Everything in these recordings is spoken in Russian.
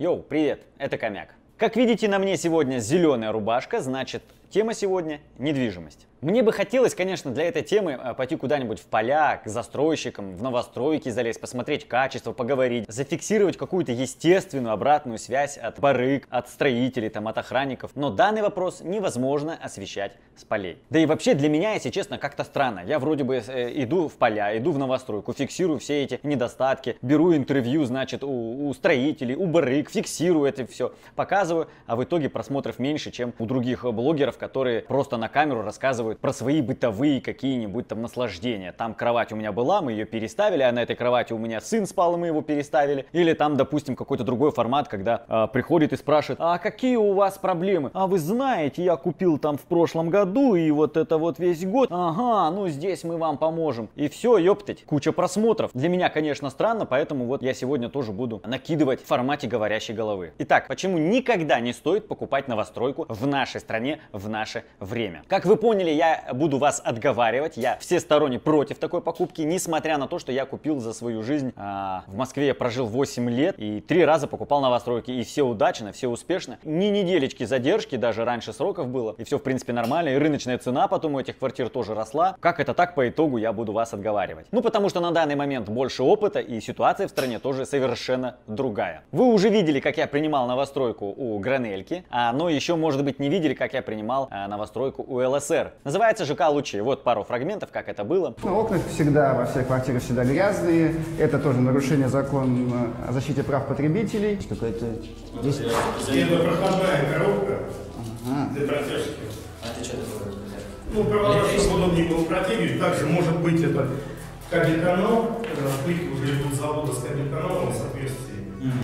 Йоу, привет, это Комяк. Как видите, на мне сегодня зеленая рубашка, значит, тема сегодня – недвижимость. Мне бы хотелось, конечно, для этой темы э, пойти куда-нибудь в поля, к застройщикам, в новостройки залезть, посмотреть качество, поговорить, зафиксировать какую-то естественную обратную связь от барыг, от строителей, там, от охранников. Но данный вопрос невозможно освещать с полей. Да и вообще для меня, если честно, как-то странно. Я вроде бы э, иду в поля, иду в новостройку, фиксирую все эти недостатки, беру интервью, значит, у, у строителей, у барыг, фиксирую это все, показываю, а в итоге просмотров меньше, чем у других блогеров, которые просто на камеру рассказывают рассказывают про свои бытовые какие-нибудь там наслаждения. Там кровать у меня была, мы ее переставили, а на этой кровати у меня сын спал, и мы его переставили. Или там, допустим, какой-то другой формат, когда э, приходит и спрашивает, а какие у вас проблемы? А вы знаете, я купил там в прошлом году, и вот это вот весь год. Ага, ну здесь мы вам поможем. И все, ёптать, куча просмотров. Для меня, конечно, странно, поэтому вот я сегодня тоже буду накидывать в формате говорящей головы. Итак, почему никогда не стоит покупать новостройку в нашей стране в наше время? Как вы поняли, я буду вас отговаривать. Я всесторонне против такой покупки, несмотря на то, что я купил за свою жизнь. А, в Москве я прожил 8 лет и три раза покупал новостройки. И все удачно, все успешно. Ни неделечки задержки, даже раньше сроков было. И все, в принципе, нормально. И рыночная цена потом у этих квартир тоже росла. Как это так, по итогу я буду вас отговаривать. Ну, потому что на данный момент больше опыта и ситуация в стране тоже совершенно другая. Вы уже видели, как я принимал новостройку у Гранельки, а, но еще, может быть, не видели, как я принимал а, новостройку у ЛСР. Называется ЖК «Лучи». Вот пару фрагментов, как это было. Ну, окна всегда во всех квартирах всегда грязные. Это тоже нарушение закона о защите прав потребителей. Какая-то... Здесь... Проходная коробка ага. для протяжки. А ты что такое? Ну, провожать, чтобы удобнее было протягивать. Также может быть это кабель канал, пыль уже идут завода с кабель каналом, соответственно,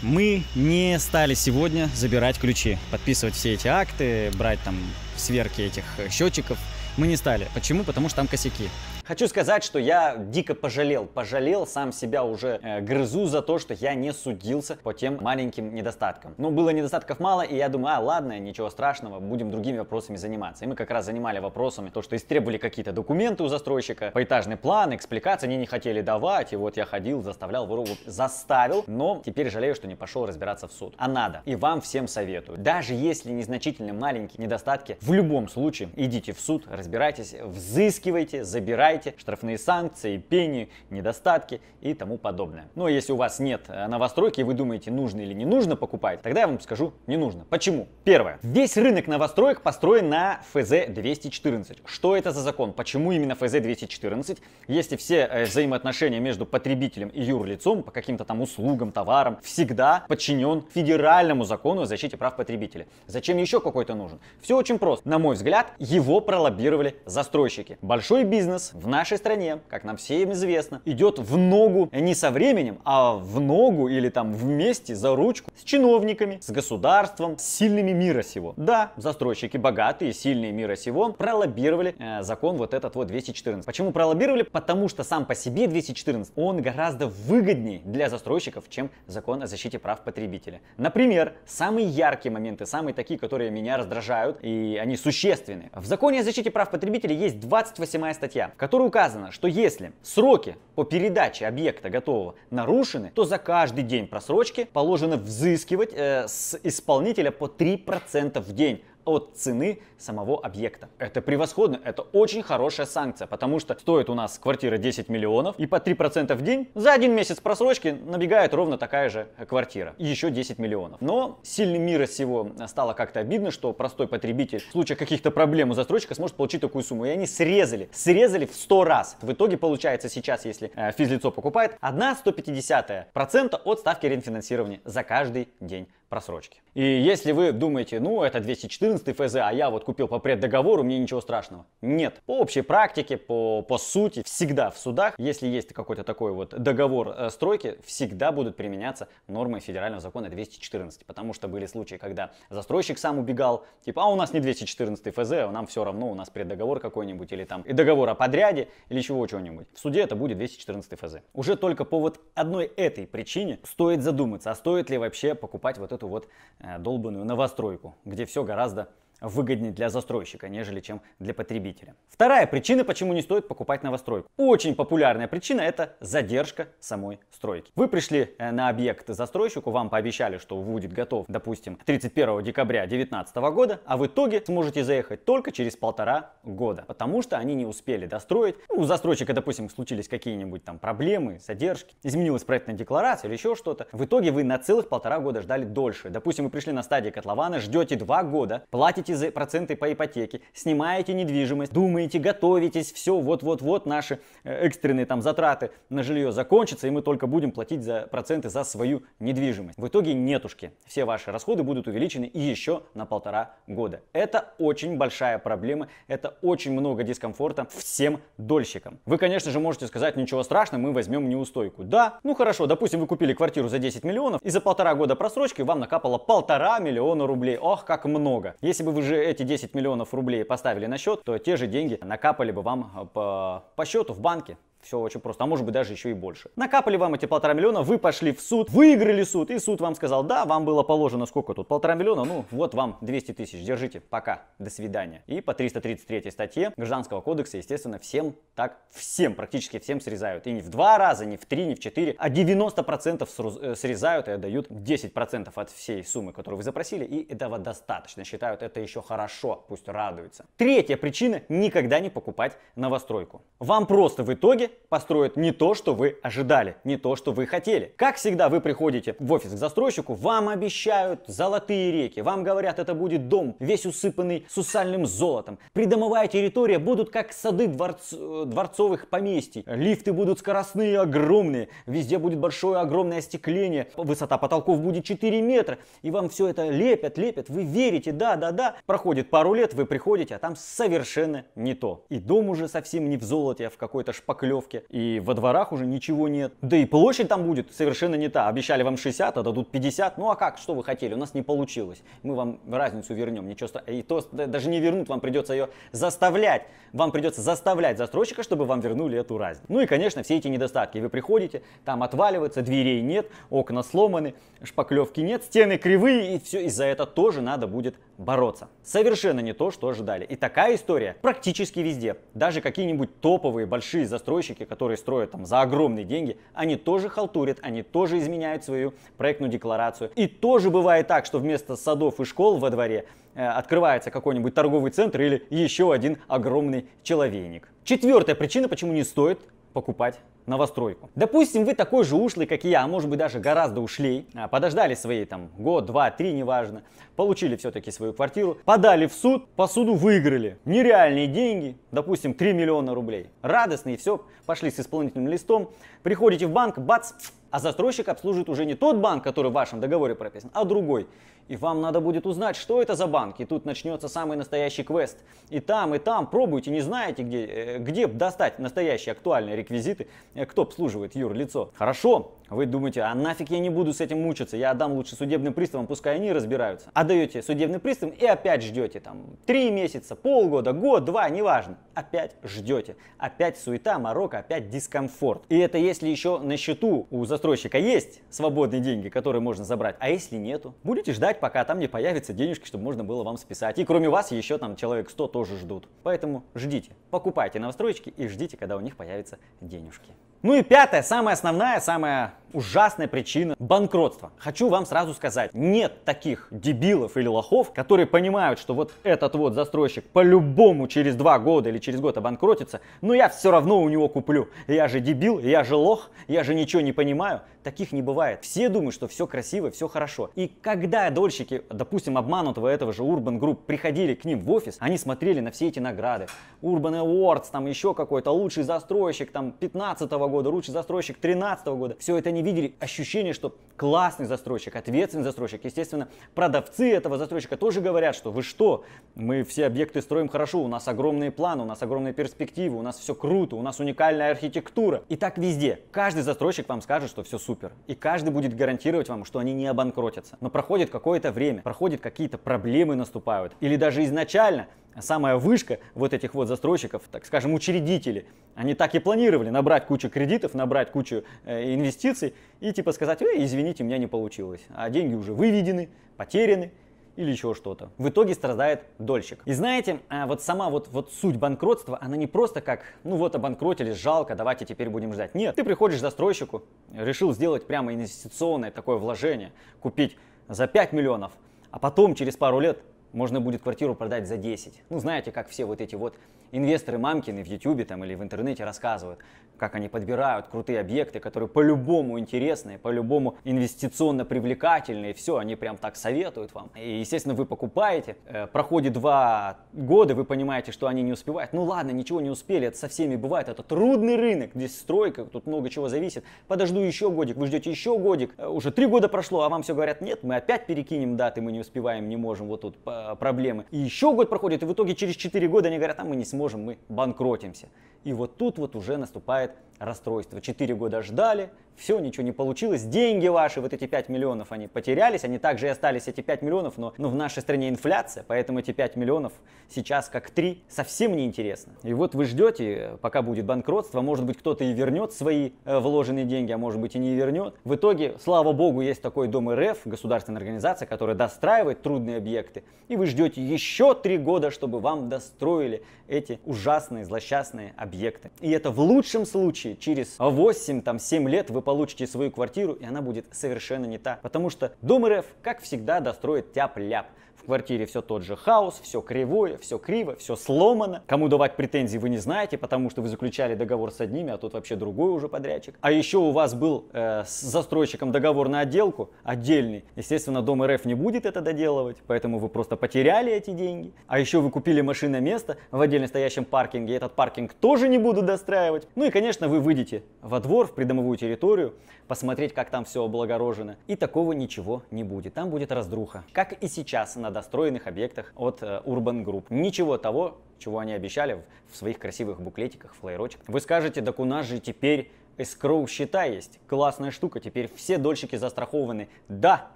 мы не стали сегодня забирать ключи, подписывать все эти акты, брать там сверки этих счетчиков мы не стали. Почему? Потому что там косяки. Хочу сказать, что я дико пожалел. Пожалел, сам себя уже э, грызу за то, что я не судился по тем маленьким недостаткам. Но ну, было недостатков мало, и я думаю, а ладно, ничего страшного, будем другими вопросами заниматься. И мы как раз занимали вопросами то, что истребовали какие-то документы у застройщика, поэтажный план, экспликации они не хотели давать, и вот я ходил, заставлял, воровал, заставил, но теперь жалею, что не пошел разбираться в суд. А надо. И вам всем советую. Даже если незначительные маленькие недостатки, в любом случае идите в суд, разбирайтесь, взыскивайте, забирайте сайте, штрафные санкции, пени, недостатки и тому подобное. Но если у вас нет э, новостройки и вы думаете, нужно или не нужно покупать, тогда я вам скажу, не нужно. Почему? Первое. Весь рынок новостроек построен на ФЗ-214. Что это за закон? Почему именно ФЗ-214? Если все э, взаимоотношения между потребителем и юрлицом по каким-то там услугам, товарам всегда подчинен федеральному закону о защите прав потребителя. Зачем еще какой-то нужен? Все очень просто. На мой взгляд, его пролоббировали застройщики. Большой бизнес в в нашей стране, как нам всем известно, идет в ногу не со временем, а в ногу или там вместе за ручку с чиновниками, с государством, с сильными мира сего. Да, застройщики богатые, сильные мира сего пролоббировали э, закон вот этот вот 214. Почему пролоббировали? Потому что сам по себе 214, он гораздо выгоднее для застройщиков, чем закон о защите прав потребителя. Например, самые яркие моменты, самые такие, которые меня раздражают, и они существенны. В законе о защите прав потребителей есть 28 статья, в которой которой указано, что если сроки по передаче объекта готового нарушены, то за каждый день просрочки положено взыскивать э, с исполнителя по 3% в день от цены самого объекта. Это превосходно, это очень хорошая санкция, потому что стоит у нас квартира 10 миллионов, и по 3% в день за один месяц просрочки набегает ровно такая же квартира, и еще 10 миллионов. Но сильным мира всего э, стало как-то обидно, что простой потребитель в случае каких-то проблем у застройщика сможет получить такую сумму. И они срезали, срезали в 100 раз. В итоге получается сейчас, если э, физлицо покупает, 1 150 процента от ставки рефинансирования за каждый день просрочки. И если вы думаете, ну это 214 ФЗ, а я вот купил по преддоговору, мне ничего страшного. Нет. По общей практике, по, по сути, всегда в судах, если есть какой-то такой вот договор э, стройки, всегда будут применяться нормы федерального закона 214. Потому что были случаи, когда застройщик сам убегал, типа, а у нас не 214 ФЗ, а нам все равно, у нас преддоговор какой-нибудь, или там договор о подряде, или чего чего-нибудь. В суде это будет 214 ФЗ. Уже только по вот одной этой причине стоит задуматься, а стоит ли вообще покупать вот эту эту вот э, долбанную новостройку, где все гораздо выгоднее для застройщика, нежели чем для потребителя. Вторая причина, почему не стоит покупать новостройку. Очень популярная причина – это задержка самой стройки. Вы пришли э, на объект застройщику, вам пообещали, что будет готов, допустим, 31 декабря 2019 года, а в итоге сможете заехать только через полтора года, потому что они не успели достроить. Ну, у застройщика, допустим, случились какие-нибудь там проблемы, задержки, изменилась проектная декларация или еще что-то. В итоге вы на целых полтора года ждали дольше. Допустим, вы пришли на стадии котлована, ждете два года, платите платите за проценты по ипотеке, снимаете недвижимость, думаете, готовитесь, все, вот-вот-вот наши э, экстренные там затраты на жилье закончатся, и мы только будем платить за проценты за свою недвижимость. В итоге нетушки. Все ваши расходы будут увеличены и еще на полтора года. Это очень большая проблема, это очень много дискомфорта всем дольщикам. Вы, конечно же, можете сказать, ничего страшного, мы возьмем неустойку. Да, ну хорошо, допустим, вы купили квартиру за 10 миллионов, и за полтора года просрочки вам накапало полтора миллиона рублей. Ох, как много. Если бы вы же эти 10 миллионов рублей поставили на счет, то те же деньги накапали бы вам э, по, по счету в банке. Все очень просто, а может быть даже еще и больше. Накапали вам эти полтора миллиона, вы пошли в суд, выиграли суд, и суд вам сказал, да, вам было положено сколько тут, полтора миллиона, ну вот вам 200 тысяч, держите, пока, до свидания. И по 333 статье Гражданского кодекса, естественно, всем так, всем, практически всем срезают. И не в два раза, не в три, не в четыре, а 90% э, срезают и отдают 10% от всей суммы, которую вы запросили, и этого достаточно. Считают это еще хорошо, пусть радуются. Третья причина – никогда не покупать новостройку. Вам просто в итоге построят не то, что вы ожидали, не то, что вы хотели. Как всегда, вы приходите в офис к застройщику, вам обещают золотые реки, вам говорят, это будет дом, весь усыпанный сусальным золотом. Придомовая территория будут как сады дворц... Э, дворцовых поместий. Лифты будут скоростные, огромные, везде будет большое огромное остекление, высота потолков будет 4 метра, и вам все это лепят, лепят, вы верите, да, да, да. Проходит пару лет, вы приходите, а там совершенно не то. И дом уже совсем не в золоте, а в какой-то шпаклевке. Рублевке. И во дворах уже ничего нет. Да и площадь там будет совершенно не та. Обещали вам 60, а дадут 50. Ну а как, что вы хотели? У нас не получилось. Мы вам разницу вернем. Ничего стра... И то даже не вернут, вам придется ее заставлять. Вам придется заставлять застройщика, чтобы вам вернули эту разницу. Ну и, конечно, все эти недостатки. Вы приходите, там отваливаются дверей нет, окна сломаны, шпаклевки нет, стены кривые, и все. из за этого тоже надо будет бороться. Совершенно не то, что ожидали. И такая история практически везде. Даже какие-нибудь топовые большие застройщики, которые строят там за огромные деньги, они тоже халтурят, они тоже изменяют свою проектную декларацию. И тоже бывает так, что вместо садов и школ во дворе э, открывается какой-нибудь торговый центр или еще один огромный человейник. Четвертая причина, почему не стоит покупать новостройку. Допустим, вы такой же ушлый, как и я, а может быть даже гораздо ушлей, а, подождали свои там год, два, три, неважно, получили все-таки свою квартиру, подали в суд, по суду выиграли. Нереальные деньги, допустим, 3 миллиона рублей. Радостные, все, пошли с исполнительным листом, приходите в банк, бац, а застройщик обслуживает уже не тот банк, который в вашем договоре прописан, а другой. И вам надо будет узнать, что это за банк. И тут начнется самый настоящий квест. И там, и там пробуйте, не знаете, где, э, где достать настоящие актуальные реквизиты, э, кто обслуживает юрлицо. Хорошо, вы думаете, а нафиг я не буду с этим мучиться, я отдам лучше судебным приставам, пускай они разбираются. Отдаете судебным приставам и опять ждете там три месяца, полгода, год, два, неважно. Опять ждете. Опять суета, морок, опять дискомфорт. И это если еще на счету у застройщика есть свободные деньги, которые можно забрать, а если нету, будете ждать ждать, пока там не появятся денежки, чтобы можно было вам списать. И кроме вас еще там человек 100 тоже ждут. Поэтому ждите, покупайте новостройки и ждите, когда у них появятся денежки. Ну и пятая, самая основная, самая ужасная причина банкротства. Хочу вам сразу сказать, нет таких дебилов или лохов, которые понимают, что вот этот вот застройщик по-любому через два года или через год обанкротится, но я все равно у него куплю. Я же дебил, я же лох, я же ничего не понимаю. Таких не бывает. Все думают, что все красиво, все хорошо. И когда дольщики, допустим, обманутого этого же Urban Group приходили к ним в офис, они смотрели на все эти награды. Urban Awards, там еще какой-то лучший застройщик, там 15 -го года, лучший застройщик 13 -го года. Все это они видели. Ощущение, что классный застройщик, ответственный застройщик. Естественно, продавцы этого застройщика тоже говорят, что вы что, мы все объекты строим хорошо, у нас огромные планы, у нас огромные перспективы, у нас все круто, у нас уникальная архитектура. И так везде. Каждый застройщик вам скажет, что все супер супер. И каждый будет гарантировать вам, что они не обанкротятся. Но проходит какое-то время, проходит какие-то проблемы наступают. Или даже изначально самая вышка вот этих вот застройщиков, так скажем, учредители, они так и планировали набрать кучу кредитов, набрать кучу э, инвестиций и типа сказать, э, извините, у меня не получилось. А деньги уже выведены, потеряны, или еще что-то. В итоге страдает дольщик. И знаете, а, вот сама вот, вот суть банкротства, она не просто как, ну вот обанкротились, жалко, давайте теперь будем ждать. Нет, ты приходишь к застройщику, решил сделать прямо инвестиционное такое вложение, купить за 5 миллионов, а потом через пару лет можно будет квартиру продать за 10. Ну, знаете, как все вот эти вот инвесторы мамкины в ютубе там или в интернете рассказывают, как они подбирают крутые объекты, которые по-любому интересные, по-любому инвестиционно привлекательные, все, они прям так советуют вам. И, естественно, вы покупаете, э, проходит два года, вы понимаете, что они не успевают. Ну ладно, ничего не успели, это со всеми бывает, это трудный рынок, здесь стройка, тут много чего зависит. Подожду еще годик, вы ждете еще годик, э, уже три года прошло, а вам все говорят, нет, мы опять перекинем даты, мы не успеваем, не можем, вот тут проблемы. И еще год проходит, и в итоге через четыре года они говорят, а мы не сможем, мы банкротимся. И вот тут вот уже наступает right расстройство. Четыре года ждали, все, ничего не получилось, деньги ваши, вот эти 5 миллионов, они потерялись, они также и остались, эти 5 миллионов, но ну, в нашей стране инфляция, поэтому эти 5 миллионов сейчас как 3 совсем не интересно. И вот вы ждете, пока будет банкротство, может быть кто-то и вернет свои э, вложенные деньги, а может быть и не вернет. В итоге, слава богу, есть такой Дом РФ, государственная организация, которая достраивает трудные объекты, и вы ждете еще 3 года, чтобы вам достроили эти ужасные, злосчастные объекты. И это в лучшем случае случае через 8-7 лет вы получите свою квартиру, и она будет совершенно не та. Потому что Дом РФ, как всегда, достроит тяп-ляп. В квартире все тот же хаос, все кривое, все криво, все сломано. Кому давать претензии вы не знаете, потому что вы заключали договор с одними, а тут вообще другой уже подрядчик. А еще у вас был э, с застройщиком договор на отделку отдельный. Естественно, Дом РФ не будет это доделывать, поэтому вы просто потеряли эти деньги. А еще вы купили машинное место в отдельно стоящем паркинге, и этот паркинг тоже не будут достраивать. Ну и, конечно, вы вы выйдете во двор, в придомовую территорию, посмотреть, как там все облагорожено, и такого ничего не будет. Там будет раздруха, как и сейчас на достроенных объектах от э, Urban Group. Ничего того, чего они обещали в, своих красивых буклетиках, флайрочек. Вы скажете, так у нас же теперь эскроу счета есть. Классная штука, теперь все дольщики застрахованы. Да,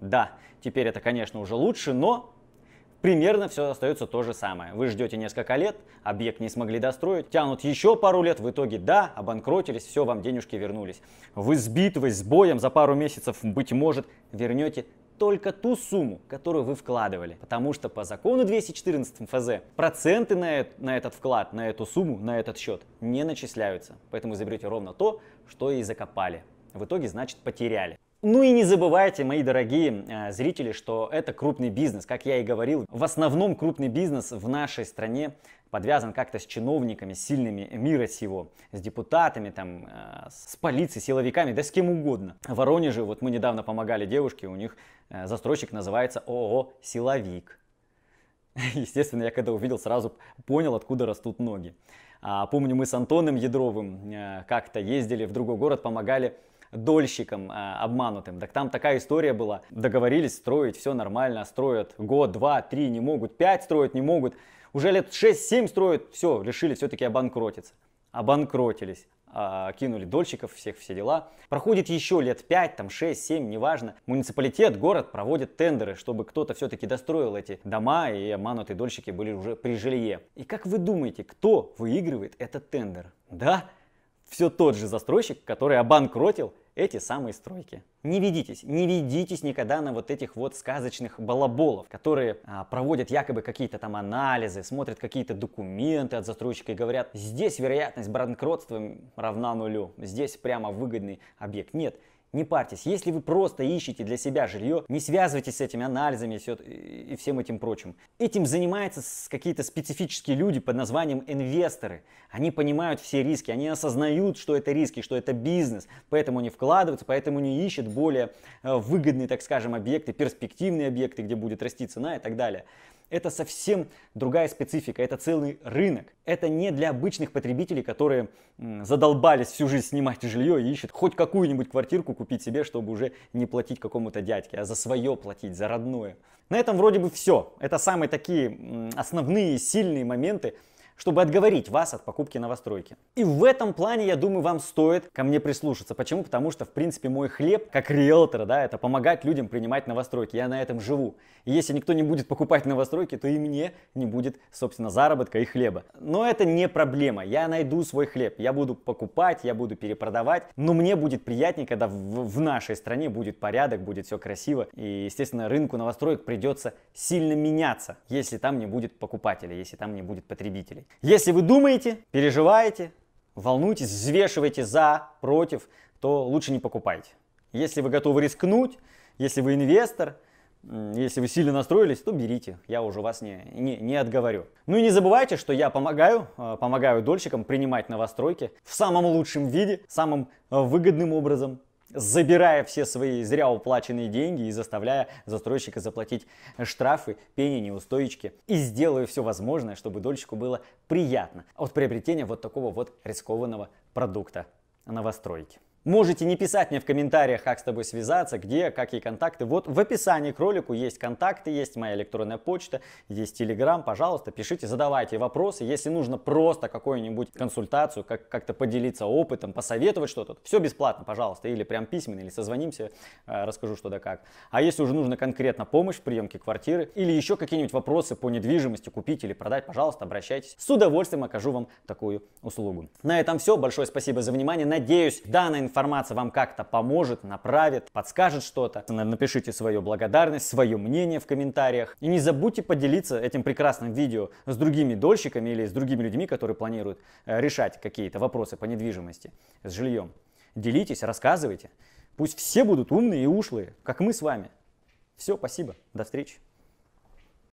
да, теперь это, конечно, уже лучше, но примерно все остается то же самое. Вы ждете несколько лет, объект не смогли достроить, тянут еще пару лет, в итоге да, обанкротились, все, вам денежки вернулись. Вы с битвой, с боем за пару месяцев, быть может, вернете только ту сумму, которую вы вкладывали. Потому что по закону 214 ФЗ проценты на, на этот вклад, на эту сумму, на этот счет не начисляются. Поэтому заберете ровно то, что и закопали. В итоге, значит, потеряли. Ну и не забывайте, мои дорогие э, зрители, что это крупный бизнес. Как я и говорил, в основном крупный бизнес в нашей стране подвязан как-то с чиновниками сильными мира сего, с депутатами, там, э, с полицией, силовиками, да с кем угодно. В Воронеже, вот мы недавно помогали девушке, у них э, застройщик называется ООО «Силовик». Естественно, я когда увидел, сразу понял, откуда растут ноги. А, помню, мы с Антоном Ядровым как-то ездили в другой город, помогали дольщиком э, обманутым. Так там такая история была. Договорились строить, все нормально, строят год, два, три, не могут, пять строить не могут. Уже лет шесть семь строят, все, решили все-таки обанкротиться. Обанкротились а, кинули дольщиков, всех все дела. Проходит еще лет 5, там 6, 7, неважно. Муниципалитет, город проводит тендеры, чтобы кто-то все-таки достроил эти дома, и обманутые дольщики были уже при жилье. И как вы думаете, кто выигрывает этот тендер? Да, все тот же застройщик, который обанкротил эти самые стройки. Не ведитесь, не ведитесь никогда на вот этих вот сказочных балаболов, которые а, проводят якобы какие-то там анализы, смотрят какие-то документы от застройщика и говорят, здесь вероятность банкротства равна нулю, здесь прямо выгодный объект. Нет, не парьтесь. Если вы просто ищете для себя жилье, не связывайтесь с этими анализами и, и всем этим прочим. Этим занимаются какие-то специфические люди под названием инвесторы. Они понимают все риски, они осознают, что это риски, что это бизнес. Поэтому они вкладываются, поэтому они ищут более э, выгодные, так скажем, объекты, перспективные объекты, где будет расти цена и так далее это совсем другая специфика, это целый рынок. Это не для обычных потребителей, которые задолбались всю жизнь снимать жилье и ищут хоть какую-нибудь квартирку купить себе, чтобы уже не платить какому-то дядьке, а за свое платить, за родное. На этом вроде бы все. Это самые такие основные сильные моменты, чтобы отговорить вас от покупки новостройки. И в этом плане, я думаю, вам стоит ко мне прислушаться. Почему? Потому что, в принципе, мой хлеб, как риэлтора, да, это помогать людям принимать новостройки. Я на этом живу. И если никто не будет покупать новостройки, то и мне не будет, собственно, заработка и хлеба. Но это не проблема. Я найду свой хлеб. Я буду покупать, я буду перепродавать. Но мне будет приятнее, когда в, в нашей стране будет порядок, будет все красиво. И, естественно, рынку новостроек придется сильно меняться, если там не будет покупателя, если там не будет потребителей. Если вы думаете, переживаете, волнуетесь, взвешиваете за, против, то лучше не покупайте. Если вы готовы рискнуть, если вы инвестор, если вы сильно настроились, то берите, я уже вас не, не, не отговорю. Ну и не забывайте, что я помогаю, э, помогаю дольщикам принимать новостройки в самом лучшем виде, самым э, выгодным образом, забирая все свои зря уплаченные деньги и заставляя застройщика заплатить штрафы, пени, неустойки. И сделаю все возможное, чтобы дольщику было приятно от приобретения вот такого вот рискованного продукта новостройки. Можете не писать мне в комментариях, как с тобой связаться, где, какие контакты. Вот в описании к ролику есть контакты, есть моя электронная почта, есть Телеграм. Пожалуйста, пишите, задавайте вопросы. Если нужно просто какую-нибудь консультацию, как- как-то поделиться опытом, посоветовать что-то, все бесплатно, пожалуйста. Или прям письменно, или созвонимся, э, расскажу что да как. А если уже нужна конкретно помощь в приемке квартиры или еще какие-нибудь вопросы по недвижимости, купить или продать, пожалуйста, обращайтесь. С удовольствием окажу вам такую услугу. На этом все. Большое спасибо за внимание. Надеюсь, данная информация вам как-то поможет, направит, подскажет что-то, напишите свою благодарность, свое мнение в комментариях. И не забудьте поделиться этим прекрасным видео с другими дольщиками или с другими людьми, которые планируют э, решать какие-то вопросы по недвижимости с жильем. Делитесь, рассказывайте. Пусть все будут умные и ушлые, как мы с вами. Все, спасибо. До встречи.